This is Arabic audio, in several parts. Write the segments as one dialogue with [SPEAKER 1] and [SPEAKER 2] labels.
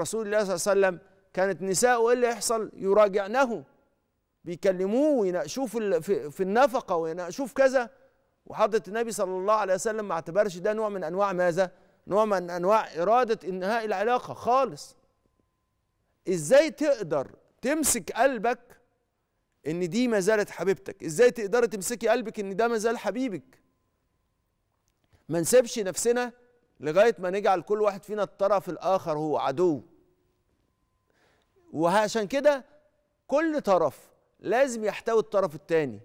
[SPEAKER 1] رسول الله صلى الله عليه وسلم كانت نساء وايه اللي يحصل يراجعنه بيكلموه ويناقشوه في في النفقه ويناقشوه في كذا وحضرة النبي صلى الله عليه وسلم ما اعتبرش ده نوع من انواع ماذا؟ نوع من انواع اراده انهاء العلاقه خالص. ازاي تقدر تمسك قلبك ان دي ما زالت حبيبتك؟ ازاي تقدري تمسكي قلبك ان ده ما زال حبيبك؟ ما نسيبش نفسنا لغايه ما نجعل كل واحد فينا الطرف الاخر هو عدو. وعشان كده كل طرف لازم يحتوي الطرف الثاني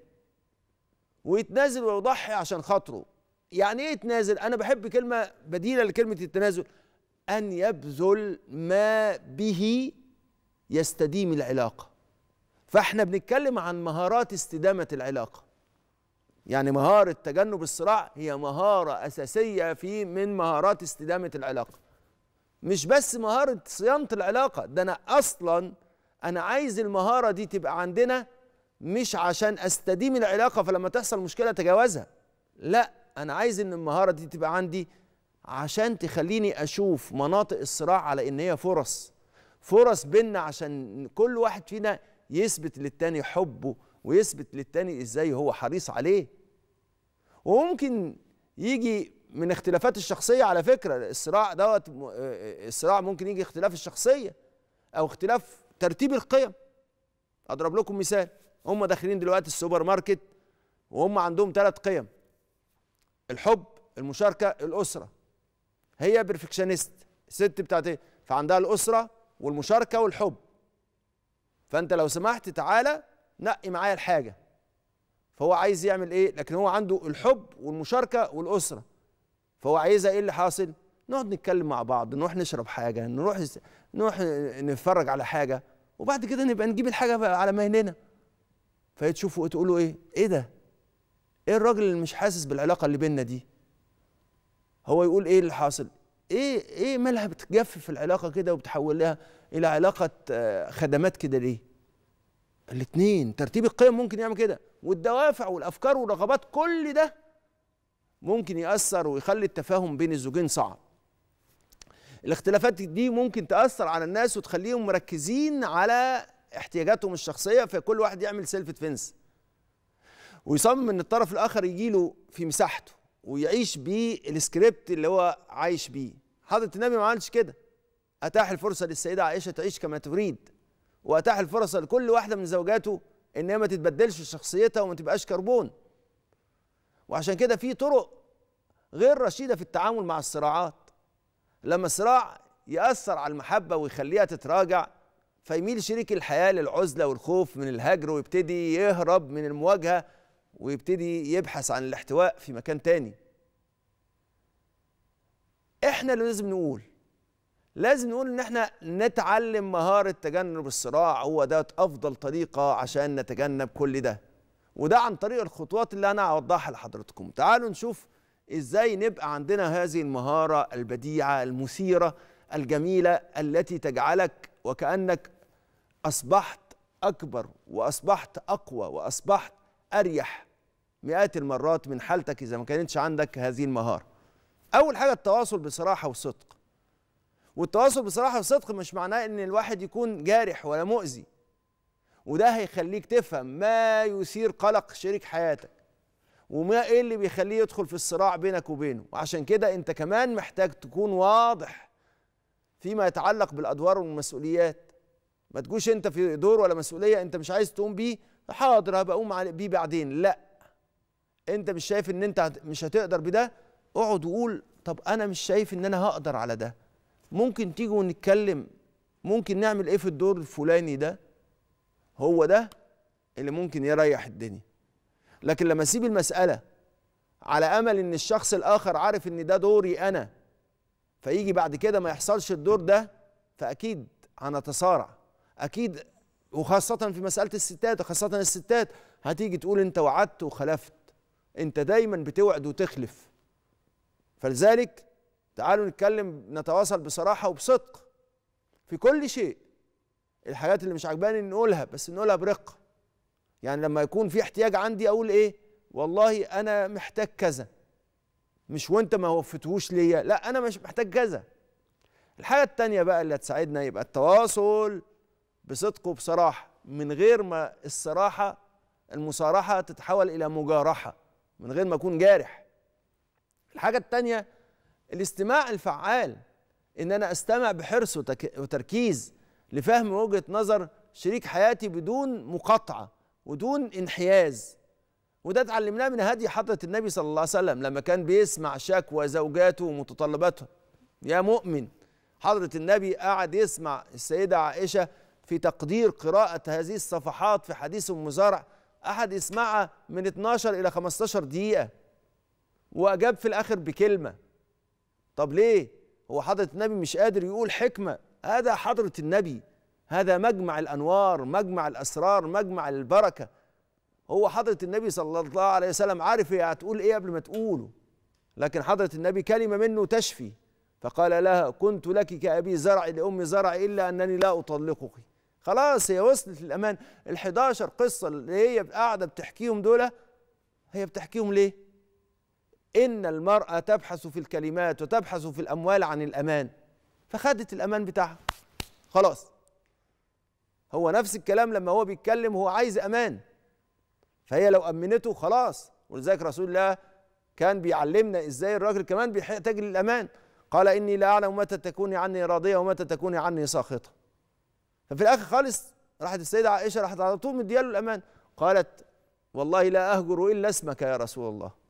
[SPEAKER 1] ويتنازل ويضحي عشان خاطره يعني ايه يتنازل انا بحب كلمه بديله لكلمه التنازل ان يبذل ما به يستديم العلاقه فاحنا بنتكلم عن مهارات استدامه العلاقه يعني مهاره تجنب الصراع هي مهاره اساسيه في من مهارات استدامه العلاقه مش بس مهارة صيانة العلاقة ده أنا أصلا أنا عايز المهارة دي تبقى عندنا مش عشان أستديم العلاقة فلما تحصل مشكلة أتجاوزها لا أنا عايز إن المهارة دي تبقى عندي عشان تخليني أشوف مناطق الصراع على إن هي فرص فرص بينا عشان كل واحد فينا يثبت للتاني حبه ويثبت للتاني إزاي هو حريص عليه وممكن يجي من اختلافات الشخصيه على فكره الصراع دوت آه، آه، الصراع ممكن يجي اختلاف الشخصيه او اختلاف ترتيب القيم اضرب لكم مثال هم داخلين دلوقتي السوبر ماركت وهم عندهم ثلاث قيم الحب المشاركه الاسره هي بيرفكشنست الست بتاعت ايه فعندها الاسره والمشاركه والحب فانت لو سمحت تعالى نقي معايا الحاجه فهو عايز يعمل ايه لكن هو عنده الحب والمشاركه والاسره فهو عايزها ايه اللي حاصل نقعد نتكلم مع بعض نروح نشرب حاجه نروح نروح نتفرج على حاجه وبعد كده نبقى نجيب الحاجه على مهلنا فيتشوفوا تقولوا ايه ايه ده ايه الراجل اللي مش حاسس بالعلاقه اللي بينا دي هو يقول ايه اللي حاصل ايه ايه مالها بتجفف العلاقه كده وبتحول لها الى علاقه آه، خدمات كده ليه الاثنين ترتيب القيم ممكن يعمل كده والدوافع والافكار والرغبات كل ده ممكن يأثر ويخلي التفاهم بين الزوجين صعب الاختلافات دي ممكن تأثر على الناس وتخليهم مركزين على احتياجاتهم الشخصية فكل واحد يعمل سيلف ديفنس ويصمم ان الطرف الاخر يجيله في مساحته ويعيش بالسكريبت اللي هو عايش بيه حضرة النبي ما عملش كده اتاح الفرصة للسيدة عائشة تعيش كما تريد واتاح الفرصة لكل واحدة من زوجاته ان هي ما تتبدلش شخصيتها وما تبقاش كربون وعشان كده في طرق غير رشيدة في التعامل مع الصراعات لما صراع يأثر على المحبة ويخليها تتراجع فيميل شريك الحياة للعزلة والخوف من الهجر ويبتدي يهرب من المواجهة ويبتدي يبحث عن الاحتواء في مكان تاني احنا اللي لازم نقول لازم نقول ان احنا نتعلم مهارة تجنب الصراع هو ده افضل طريقة عشان نتجنب كل ده وده عن طريق الخطوات اللي انا اوضحها لحضراتكم تعالوا نشوف ازاي نبقى عندنا هذه المهاره البديعه المثيره الجميله التي تجعلك وكانك اصبحت اكبر واصبحت اقوى واصبحت اريح مئات المرات من حالتك اذا ما كانتش عندك هذه المهاره اول حاجه التواصل بصراحه وصدق والتواصل بصراحه وصدق مش معناه ان الواحد يكون جارح ولا مؤذي وده هيخليك تفهم ما يثير قلق شريك حياتك وما ايه اللي بيخليه يدخل في الصراع بينك وبينه وعشان كده انت كمان محتاج تكون واضح فيما يتعلق بالادوار والمسؤوليات ما تجوش انت في دور ولا مسؤوليه انت مش عايز تقوم بيه حاضر هبقى بيه بعدين لا انت مش شايف ان انت مش هتقدر بده اقعد وقول طب انا مش شايف ان انا هقدر على ده ممكن تيجوا نتكلم ممكن نعمل ايه في الدور الفلاني ده هو ده اللي ممكن يريح الدنيا لكن لما اسيب المساله على امل ان الشخص الاخر عارف ان ده دوري انا فيجي بعد كده ما يحصلش الدور ده فاكيد هنتصارع اكيد وخاصه في مساله الستات وخاصه الستات هتيجي تقول انت وعدت وخلفت انت دايما بتوعد وتخلف فلذلك تعالوا نتكلم نتواصل بصراحه وبصدق في كل شيء الحاجات اللي مش عجباني نقولها بس نقولها برقه يعني لما يكون في احتياج عندي اقول ايه والله انا محتاج كذا مش وانت ما وفتهوش ليا لا انا مش محتاج كذا الحاجه الثانيه بقى اللي هتساعدنا يبقى التواصل بصدق وبصراحه من غير ما الصراحه المصارحه تتحول الى مجارحه من غير ما اكون جارح الحاجه الثانيه الاستماع الفعال ان انا استمع بحرص وتركيز لفهم وجهه نظر شريك حياتي بدون مقاطعه ودون انحياز وده اتعلمناه من هدي حضره النبي صلى الله عليه وسلم لما كان بيسمع شكوى زوجاته ومتطلباتها يا مؤمن حضره النبي قعد يسمع السيده عائشه في تقدير قراءه هذه الصفحات في حديث المزارع احد يسمعها من 12 الى 15 دقيقه واجاب في الاخر بكلمه طب ليه هو حضره النبي مش قادر يقول حكمه هذا حضرة النبي هذا مجمع الأنوار مجمع الأسرار مجمع البركة هو حضرة النبي صلى الله عليه وسلم عارف هي هتقول إيه قبل ما تقوله لكن حضرة النبي كلمة منه تشفي فقال لها كنت لك كأبي زرع لأم زرع إلا أنني لا أطلقك خلاص هي وصلت للأمان ال11 قصة اللي هي قاعدة بتحكيهم دول هي بتحكيهم ليه؟ إن المرأة تبحث في الكلمات وتبحث في الأموال عن الأمان فخدت الامان بتاعها خلاص هو نفس الكلام لما هو بيتكلم هو عايز امان فهي لو امنته خلاص ولذلك رسول الله كان بيعلمنا ازاي الراجل كمان بيحتاج للامان قال اني لا اعلم متى تكوني عني راضيه ومتى تكوني عني ساخطه ففي الاخر خالص راحت السيده عائشه راحت على طول مدياله الامان قالت والله لا اهجر الا اسمك يا رسول الله